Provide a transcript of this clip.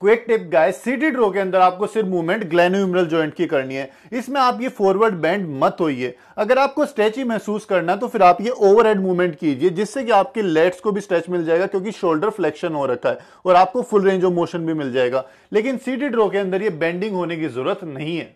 quick tip guy seated row के अंदर आपको सिर्फ मूवमेंट ग्लैनोयूमरल जॉइंट की करनी है इसमें आप ये फॉरवर्ड बैंड मत होइए अगर आपको स्ट्रेच ही महसूस करना है तो फिर आप ये ओवरहेड मूवमेंट कीजिए जिससे कि आपके लेट्स को भी स्ट्रेच मिल जाएगा क्योंकि शोल्डर फ्लेक्शन हो रखा है और आपको फुल रेंज ऑफ मोशन भी मिल जाएगा लेकिन सीटेड रो के अंदर ये बेंडिंग होने की जरूरत नहीं है